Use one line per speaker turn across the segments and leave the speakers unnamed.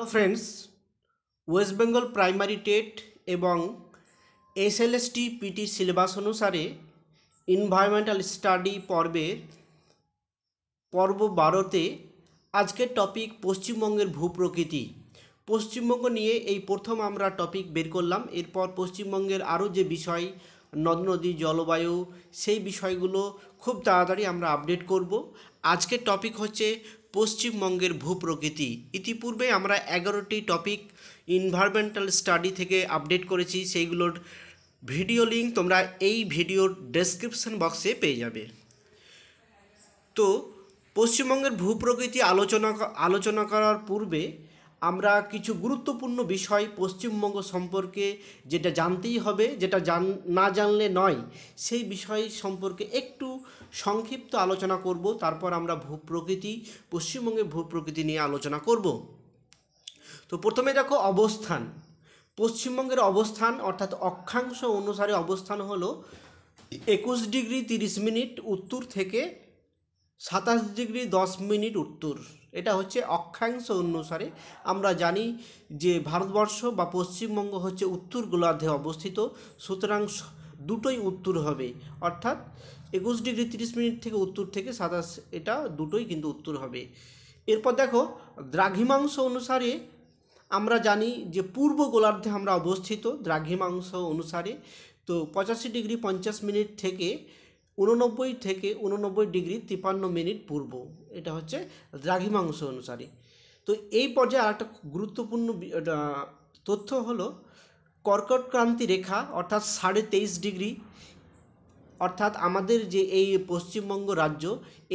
hello friends West Bengal primary TET এবং SLST PT syllabus অনুসারে environmental study পর্বের পর্ব বারোতে আজকের টপিক পশ্চিমবঙ্গের ভূপ্রকৃতি পশ্চিমবঙ্গ নিয়ে এই প্রথম আমরা টপিক বের করলাম এরপর পশ্চিমবঙ্গের আরও যে বিষয় নদ নদী জলবায়ু সেই বিষয়গুলো খুব তাড়াতাড়ি আমরা আপডেট করব আজকের টপিক হচ্ছে পশ্চিমবঙ্গের ভূপ্রকৃতি ইতিপূর্বে আমরা এগারোটি টপিক ইনভারমেন্টাল স্টাডি থেকে আপডেট করেছি সেইগুলোর ভিডিও লিঙ্ক তোমরা এই ভিডিওর ডেসক্রিপশন বক্সে পেয়ে যাবে তো পশ্চিমবঙ্গের ভূপ্রকৃতি আলোচনা আলোচনা করার পূর্বে আমরা কিছু গুরুত্বপূর্ণ বিষয় পশ্চিমবঙ্গ সম্পর্কে যেটা জানতেই হবে যেটা জান না জানলে নয় সেই বিষয় সম্পর্কে একটু সংক্ষিপ্ত আলোচনা করব তারপর আমরা ভূপ্রকৃতি পশ্চিমবঙ্গের ভূপ্রকৃতি নিয়ে আলোচনা করব তো প্রথমে দেখো অবস্থান পশ্চিমবঙ্গের অবস্থান অর্থাৎ অক্ষাংশ অনুসারে অবস্থান হলো একুশ ডিগ্রি তিরিশ মিনিট উত্তর থেকে সাতাশ ডিগ্রি দশ মিনিট উত্তর এটা হচ্ছে অক্ষাংশ অনুসারে আমরা জানি যে ভারতবর্ষ বা পশ্চিমবঙ্গ হচ্ছে উত্তর গোলার্ধে অবস্থিত সুতরাং দুটোই উত্তর হবে অর্থাৎ একুশ ডিগ্রি তিরিশ মিনিট থেকে উত্তর থেকে সাতাশ এটা দুটোই কিন্তু উত্তর হবে এরপর দেখো দ্রাঘিমাংশ অনুসারে আমরা জানি যে পূর্ব গোলার্ধে আমরা অবস্থিত দ্রাঘিমাংশ অনুসারে তো পঁচাশি ডিগ্রি পঞ্চাশ মিনিট থেকে উননব্বই থেকে উননব্বই ডিগ্রি তিপান্ন মিনিট পূর্ব এটা হচ্ছে দ্রাঘিমাংশ অনুসারে তো এই পর্যায়ে আর একটা গুরুত্বপূর্ণ তথ্য হলো কর্কটক্রান্তি রেখা অর্থাৎ সাড়ে তেইশ ডিগ্রি অর্থাৎ আমাদের যে এই পশ্চিমবঙ্গ রাজ্য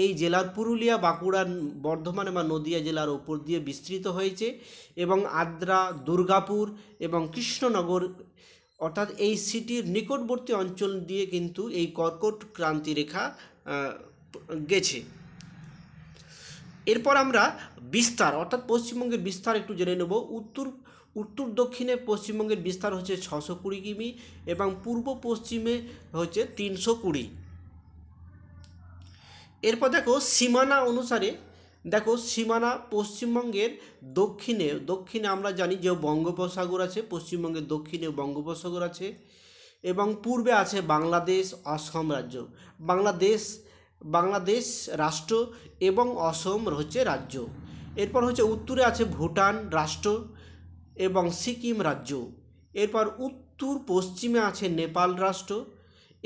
এই জেলার পুরুলিয়া বাঁকুড়া বর্ধমান বা নদিয়া জেলার ওপর দিয়ে বিস্তৃত হয়েছে এবং আদ্রা দুর্গাপুর এবং কৃষ্ণনগর অর্থাৎ এই সিটির নিকটবর্তী অঞ্চল দিয়ে কিন্তু এই কর্কট ক্রান্তি রেখা গেছে এরপর আমরা বিস্তার অর্থাৎ পশ্চিমবঙ্গের বিস্তার একটু জেনে নেব উত্তর উত্তর দক্ষিণে পশ্চিমবঙ্গের বিস্তার হচ্ছে ছশো কুড়ি কিমি এবং পূর্ব পশ্চিমে হচ্ছে তিনশো কুড়ি এরপর দেখো সীমানা অনুসারে দেখো সীমানা পশ্চিমবঙ্গের দক্ষিণে দক্ষিণে আমরা জানি যে বঙ্গোপসাগর আছে পশ্চিমবঙ্গের দক্ষিণে বঙ্গোপসাগর আছে এবং পূর্বে আছে বাংলাদেশ অসম রাজ্য বাংলাদেশ বাংলাদেশ রাষ্ট্র এবং অসম হচ্ছে রাজ্য এরপর হচ্ছে উত্তরে আছে ভুটান রাষ্ট্র এবং সিকিম রাজ্য এরপর উত্তর পশ্চিমে আছে নেপাল রাষ্ট্র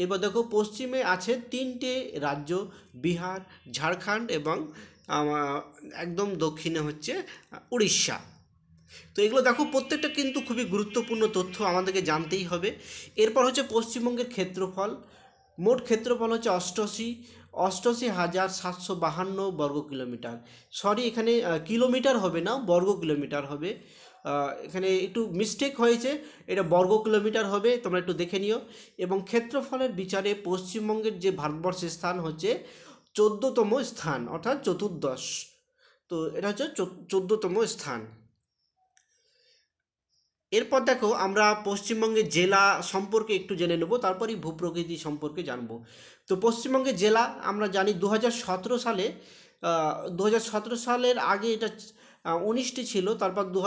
এবার দেখো পশ্চিমে আছে তিনটে রাজ্য বিহার ঝাড়খণ্ড এবং একদম দক্ষিণে হচ্ছে উড়িষ্যা তো এগুলো দেখো প্রত্যেকটা কিন্তু খুবই গুরুত্বপূর্ণ তথ্য আমাদেরকে জানতেই হবে এরপর হচ্ছে পশ্চিমবঙ্গের ক্ষেত্রফল মোট ক্ষেত্রফল হচ্ছে অষ্টআশি অষ্টআশি হাজার সাতশো বাহান্ন বর্গ কিলোমিটার সরি এখানে কিলোমিটার হবে না বর্গ কিলোমিটার হবে এখানে একটু মিস্টেক হয়েছে এটা বর্গ কিলোমিটার হবে তোমরা একটু দেখে নিও এবং ক্ষেত্রফলের বিচারে পশ্চিমবঙ্গের যে ভারতবর্ষের স্থান হচ্ছে চোদ্দতম স্থান অর্থাৎ চতুর্দশ তো এটা হচ্ছে চোদ্দতম স্থান এরপর দেখো আমরা পশ্চিমবঙ্গের জেলা সম্পর্কে একটু জেনে নেব তারপরই ভূপ্রকৃতি সম্পর্কে জানব তো পশ্চিমবঙ্গের জেলা আমরা জানি দু সালে দু সালের আগে এটা উনিশটি ছিল তারপর দু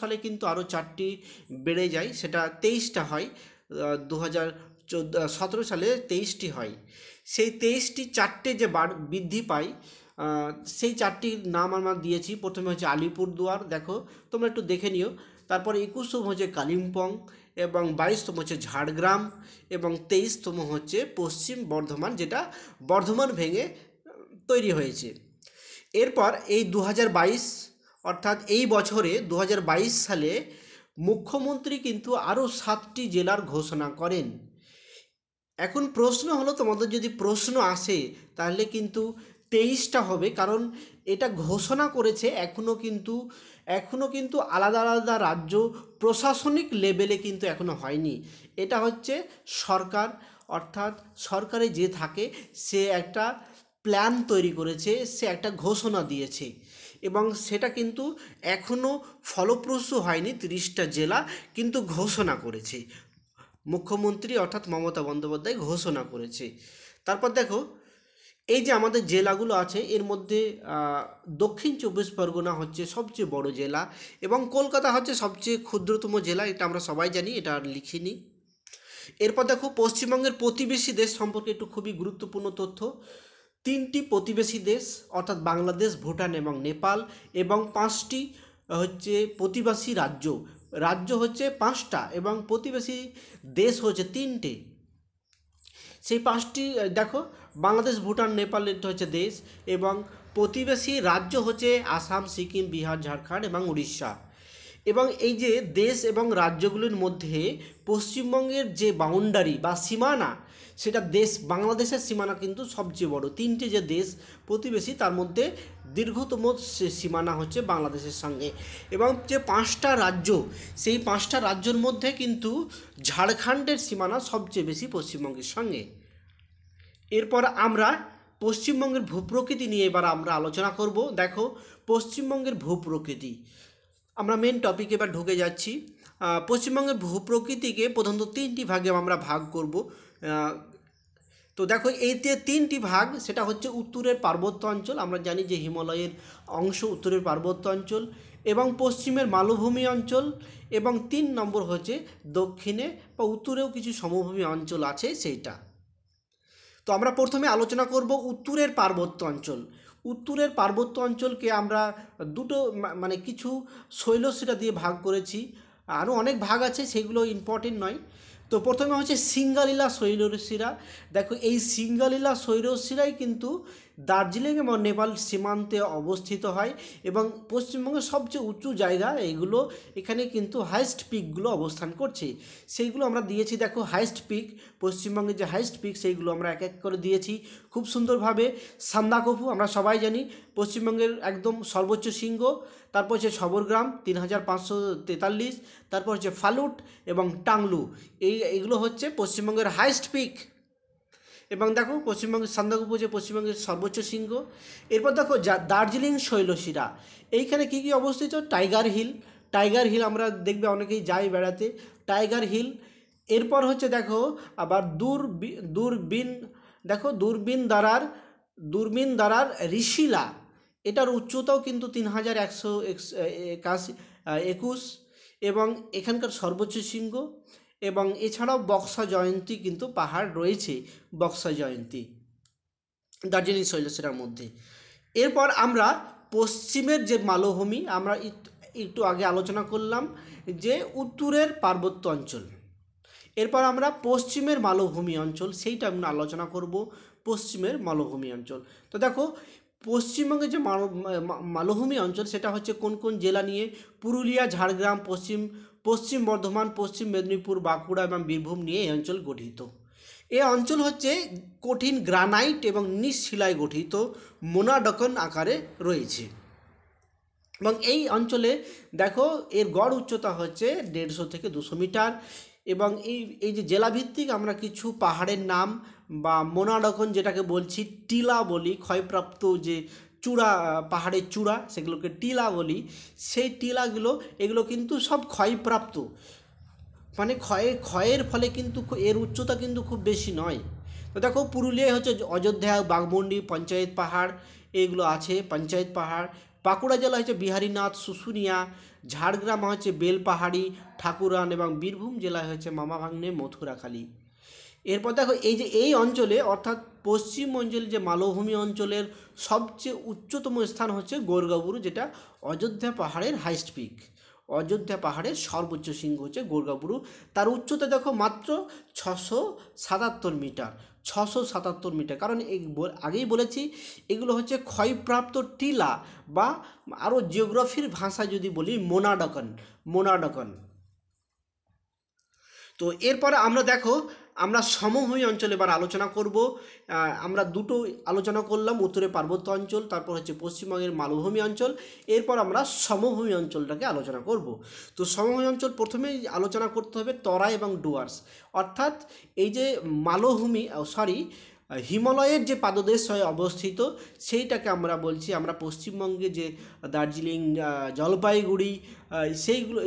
সালে কিন্তু আরও চারটি বেড়ে যায় সেটা তেইশটা হয় দু চোদ্দ সতেরো সালে তেইশটি হয় সেই তেইশটি চারটে যে বার বৃদ্ধি পায় সেই চারটি নাম আমার দিয়েছি প্রথমে হচ্ছে আলিপুরদুয়ার দেখো তোমরা একটু দেখে নিও তারপর একুশতম হচ্ছে কালিম্পং এবং বাইশতম হচ্ছে ঝাড়গ্রাম এবং তেইশতম হচ্ছে পশ্চিম বর্ধমান যেটা বর্ধমান ভেঙে তৈরি হয়েছে এরপর এই দু অর্থাৎ এই বছরে দু সালে মুখ্যমন্ত্রী কিন্তু আরও সাতটি জেলার ঘোষণা করেন এখন প্রশ্ন হলো তোমাদের যদি প্রশ্ন আসে তাহলে কিন্তু তেইশটা হবে কারণ এটা ঘোষণা করেছে এখনও কিন্তু এখনও কিন্তু আলাদা আলাদা রাজ্য প্রশাসনিক লেভেলে কিন্তু এখনও হয়নি এটা হচ্ছে সরকার অর্থাৎ সরকারে যে থাকে সে একটা প্ল্যান তৈরি করেছে সে একটা ঘোষণা দিয়েছে এবং সেটা কিন্তু এখনও ফলপ্রসূ হয়নি তিরিশটা জেলা কিন্তু ঘোষণা করেছে মুখ্যমন্ত্রী অর্থাৎ মমতা বন্দ্যোপাধ্যায় ঘোষণা করেছে তারপর দেখো এই যে আমাদের জেলাগুলো আছে এর মধ্যে দক্ষিণ চব্বিশ পরগনা হচ্ছে সবচেয়ে বড় জেলা এবং কলকাতা হচ্ছে সবচেয়ে ক্ষুদ্রতম জেলা এটা আমরা সবাই জানি এটা আর লিখিনি এরপর দেখো পশ্চিমবঙ্গের প্রতিবেশী দেশ সম্পর্কে একটু খুবই গুরুত্বপূর্ণ তথ্য তিনটি প্রতিবেশী দেশ অর্থাৎ বাংলাদেশ ভুটান এবং নেপাল এবং পাঁচটি হচ্ছে প্রতিবাসী রাজ্য রাজ্য হচ্ছে পাঁচটা এবং প্রতিবেশী দেশ হচ্ছে তিনটে সেই পাঁচটি দেখো বাংলাদেশ ভুটান নেপাল এটা হচ্ছে দেশ এবং প্রতিবেশী রাজ্য হচ্ছে আসাম সিকিম বিহার ঝাড়খণ্ড এবং উড়িষ্যা এবং এই যে দেশ এবং রাজ্যগুলির মধ্যে পশ্চিমবঙ্গের যে বাউন্ডারি বা সীমানা সেটা দেশ বাংলাদেশের সীমানা কিন্তু সবচেয়ে বড় তিনটে যে দেশ প্রতিবেশী তার মধ্যে দীর্ঘতম সে সীমানা হচ্ছে বাংলাদেশের সঙ্গে এবং যে পাঁচটা রাজ্য সেই পাঁচটা রাজ্যর মধ্যে কিন্তু ঝাড়খণ্ডের সীমানা সবচেয়ে বেশি পশ্চিমবঙ্গের সঙ্গে এরপর আমরা পশ্চিমবঙ্গের ভূপ্রকৃতি নিয়ে এবার আমরা আলোচনা করব দেখো পশ্চিমবঙ্গের ভূপ্রকৃতি আমরা মেন টপিকে এবার ঢুকে যাচ্ছি পশ্চিমবঙ্গের ভূপ্রকৃতিকে প্রধানত তিনটি ভাগে আমরা ভাগ করব তো দেখো এই যে তিনটি ভাগ সেটা হচ্ছে উত্তরের পার্বত্য অঞ্চল আমরা জানি যে হিমালয়ের অংশ উত্তরের পার্বত্য অঞ্চল এবং পশ্চিমের মালভূমি অঞ্চল এবং তিন নম্বর হচ্ছে দক্ষিণে বা উত্তরেও কিছু সমভূমি অঞ্চল আছে সেইটা তো আমরা প্রথমে আলোচনা করব উত্তরের পার্বত্য অঞ্চল উত্তরের পার্বত্য অঞ্চলকে আমরা দুটো মানে কিছু শৈলশিরা দিয়ে ভাগ করেছি আরও অনেক ভাগ আছে সেগুলো ইম্পর্টেন্ট নয় তো প্রথমে হচ্ছে সিঙ্গালীলা শৈলশিরা দেখো এই সিঙ্গালীলা শৈলশিরাই কিন্তু দার্জিলিং এবং নেপাল সীমান্তে অবস্থিত হয় এবং পশ্চিমবঙ্গের সবচেয়ে উঁচু জায়গা এইগুলো এখানে কিন্তু হাইস্ট পিকগুলো অবস্থান করছে সেইগুলো আমরা দিয়েছি দেখো হাইস্ট পিক পশ্চিমবঙ্গের যে হাইস্ট পিক সেইগুলো আমরা এক এক করে দিয়েছি খুব সুন্দরভাবে সান্দাকফু আমরা সবাই জানি পশ্চিমবঙ্গের একদম সর্বোচ্চ শৃঙ্গ তারপর হচ্ছে সবরগ্রাম তিন হাজার পাঁচশো তেতাল্লিশ তারপর হচ্ছে ফালুট এবং টাংলু এই এইগুলো হচ্ছে পশ্চিমবঙ্গের হাইস্ট পিক এবং দেখো পশ্চিমবঙ্গের সান্দাক যে পশ্চিমবঙ্গের সর্বোচ্চ শৃঙ্গ এরপর দেখো দার্জিলিং শৈলশিরা এইখানে কি কি অবস্থিত টাইগার হিল টাইগার হিল আমরা দেখবে অনেকেই যাই বেড়াতে টাইগার হিল এরপর হচ্ছে দেখো আবার দূর দূরবীন দেখো দূরবীন দ্বারার দূরবীন দ্বারার ঋষিলা এটার উচ্চতাও কিন্তু তিন হাজার একশো একাশি একুশ এবং এখানকার সর্বোচ্চ শৃঙ্গ এবং এছাড়াও বক্সা জয়ন্তী কিন্তু পাহাড় রয়েছে বক্সা জয়ন্তী দার্জিলিং শৈলশিরার মধ্যে এরপর আমরা পশ্চিমের যে মালভূমি আমরা একটু আগে আলোচনা করলাম যে উত্তরের পার্বত্য অঞ্চল এরপর আমরা পশ্চিমের মালভূমি অঞ্চল সেইটা আমরা আলোচনা করব পশ্চিমের মালভূমি অঞ্চল তো দেখো পশ্চিমবঙ্গের যে মালভূমি অঞ্চল সেটা হচ্ছে কোন কোন জেলা নিয়ে পুরুলিয়া ঝাড়গ্রাম পশ্চিম পশ্চিম বর্ধমান পশ্চিম মেদিনীপুর বাঁকুড়া এবং বীরভূম নিয়ে এই অঞ্চল গঠিত এ অঞ্চল হচ্ছে কঠিন গ্রানাইট এবং নিঃশিলায় গঠিত মোনাডকন আকারে রয়েছে এবং এই অঞ্চলে দেখো এর গড় উচ্চতা হচ্ছে দেড়শো থেকে দুশো মিটার এবং এই এই যে জেলাভিত্তিক আমরা কিছু পাহাড়ের নাম বা মোনাডকন যেটাকে বলছি টিলা বলি ক্ষয়প্রাপ্ত যে চূড়া পাহাড়ের চূড়া সেগুলোকে টিলা বলি সেই টিলাগুলো এগুলো কিন্তু সব ক্ষয়প্রাপ্ত মানে ক্ষয়ে ক্ষয়ের ফলে কিন্তু এর উচ্চতা কিন্তু খুব বেশি নয় তো দেখো পুরুলিয়ায় হচ্ছে অযোধ্যা বাঘমন্ডি পঞ্চায়েত পাহাড় এগুলো আছে পঞ্চায়েত পাহাড় বাঁকুড়া জেলা হচ্ছে বিহারীনাথ শুশুনিয়া ঝাড়গ্রাম হচ্ছে বেলপাহাড়ি ঠাকুরান এবং বীরভূম জেলায় হচ্ছে মামাভাগ্নে মথুরাখালী এরপর দেখো এই যে এই অঞ্চলে অর্থাৎ পশ্চিম অঞ্চলে যে মালভূমি অঞ্চলের সবচেয়ে উচ্চতম স্থান হচ্ছে গোরগাবুরু যেটা অযোধ্যা পাহাড়ের হাইস্ট পিক অযোধ্যা পাহাড়ের সর্বোচ্চ শৃঙ্গ হচ্ছে গোর্গাবুরু তার উচ্চতা দেখো মাত্র ছশো সাতাত্তর মিটার ছশো সাতাত্তর মিটার কারণ এই আগেই বলেছি এগুলো হচ্ছে ক্ষয়প্রাপ্ত টিলা বা আরও জিওগ্রাফির ভাষা যদি বলি মোনাডকন মোনাডকন তো এরপরে আমরা দেখো আমরা সমভূমি অঞ্চলে এবার আলোচনা করব আমরা দুটো আলোচনা করলাম উত্তরে পার্বত্য অঞ্চল তারপর হচ্ছে পশ্চিমবঙ্গের মালভূমি অঞ্চল এরপর আমরা সমভূমি অঞ্চলটাকে আলোচনা করব তো সমভূমি অঞ্চল প্রথমেই আলোচনা করতে হবে তরাই এবং ডুয়ার্স অর্থাৎ এই যে মালভূমি সরি হিমালয়ের যে পাদদেশ হয়ে অবস্থিত সেইটাকে আমরা বলছি আমরা পশ্চিমবঙ্গে যে দার্জিলিং জলপাইগুড়ি সেইগুলো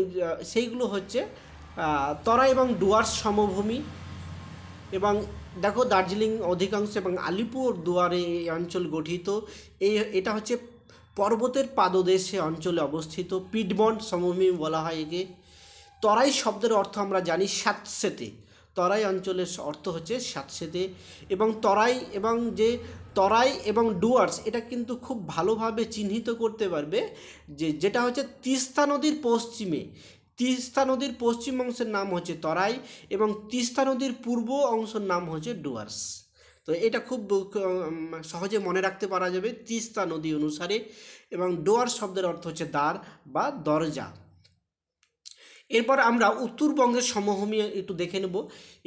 সেইগুলো হচ্ছে তরাই এবং ডুয়ার্স সমভূমি এবং দেখো দার্জিলিং অধিকাংশ এবং আলিপুরদুয়ারে এই অঞ্চল গঠিত এই এটা হচ্ছে পর্বতের পাদদেশে অঞ্চলে অবস্থিত পিডমন্ট সমভূমি বলা হয় একে তরাই শব্দের অর্থ আমরা জানি স্যাঁতসেতে তরাই অঞ্চলের অর্থ হচ্ছে স্যাঁতসেতে এবং তরাই এবং যে তরাই এবং ডুয়ার্স এটা কিন্তু খুব ভালোভাবে চিহ্নিত করতে পারবে যে যেটা হচ্ছে তিস্তা নদীর পশ্চিমে তিস্তা নদীর পশ্চিম অংশের নাম হচ্ছে তরাই এবং তিস্তা নদীর পূর্ব অংশের নাম হচ্ছে ডুয়ার্স তো এটা খুব সহজে মনে রাখতে পারা যাবে তিস্তা নদী অনুসারে এবং ডোয়ার শব্দের অর্থ হচ্ছে দ্বার বা দরজা এরপর আমরা উত্তরবঙ্গের সমভূমি একটু দেখে নেব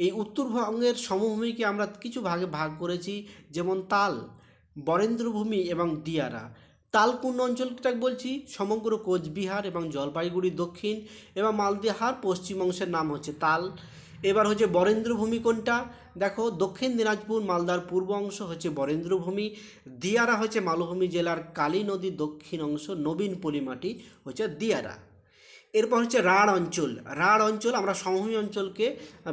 এই উত্তরবঙ্গের সমভূমিকে আমরা কিছু ভাগে ভাগ করেছি যেমন তাল বরেন্দ্রভূমি এবং দিয়ারা তালকুন্ড অঞ্চলটা বলছি সমগ্র কোচবিহার এবং জলপাইগুড়ি দক্ষিণ এবং মালদিহার পশ্চিম অংশের নাম হচ্ছে তাল এবার হচ্ছে বরেন্দ্রভূমি কোনটা দেখো দক্ষিণ দিনাজপুর মালদার পূর্ব অংশ হচ্ছে বরেন্দ্রভূমি দিয়ারা হচ্ছে মালভূমি জেলার কালী নদী দক্ষিণ অংশ নবীন পলিমাটি হচ্ছে দিয়ারা এরপর হচ্ছে রাঢ় অঞ্চল রাঢ় অঞ্চল আমরা সমভূমি অঞ্চলকে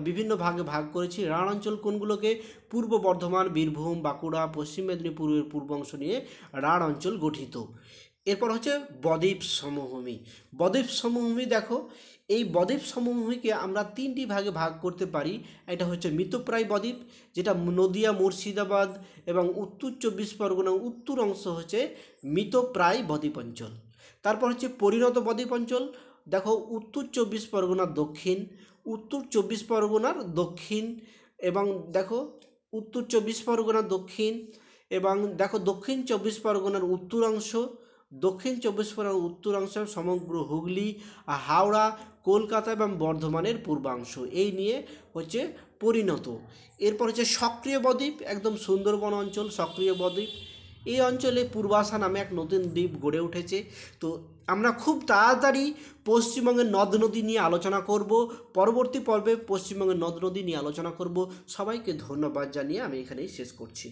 বিভিন্ন ভাগে ভাগ করেছি রাঢ় অঞ্চল কোনগুলোকে পূর্ব বর্ধমান বীরভূম বাঁকুড়া পশ্চিম মেদিনীপুরের পূর্ব অংশ নিয়ে রাঢ় অঞ্চল গঠিত এরপর হচ্ছে বদ্বীপ সমভূমি বদ্বীপ সমভূমি দেখো এই বদ্বীপ সমভূমিকে আমরা তিনটি ভাগে ভাগ করতে পারি এটা হচ্ছে মিতপ্রায় বদ্বীপ যেটা নদিয়া মুর্শিদাবাদ এবং উত্তর চব্বিশ পরগনা উত্তর অংশ হচ্ছে মিতপ্রায় বদ্বীপ অঞ্চল তারপর হচ্ছে পরিণত বদ্বীপ অঞ্চল দেখো উত্তর চব্বিশ পরগনার দক্ষিণ উত্তর চব্বিশ পরগনার দক্ষিণ এবং দেখো উত্তর চব্বিশ পরগনার দক্ষিণ এবং দেখো দক্ষিণ চব্বিশ পরগনার উত্তরাংশ দক্ষিণ চব্বিশ পরগনার উত্তরাংশ সমগ্র হুগলি হাওড়া কলকাতা এবং বর্ধমানের পূর্বাংশ এই নিয়ে হচ্ছে পরিণত এরপর হচ্ছে সক্রিয় বদ্বীপ একদম সুন্দরবন অঞ্চল সক্রিয় বদ্বীপ এই অঞ্চলে পূর্বাশা নামে এক নতুন দ্বীপ গড়ে উঠেছে তো আমরা খুব তাড়াতাড়ি পশ্চিমবঙ্গের নদ নদী নিয়ে আলোচনা করব পরবর্তী পর্বে পশ্চিমবঙ্গের নদ নদী নিয়ে আলোচনা করব সবাইকে ধন্যবাদ জানিয়ে আমি এখানেই শেষ করছি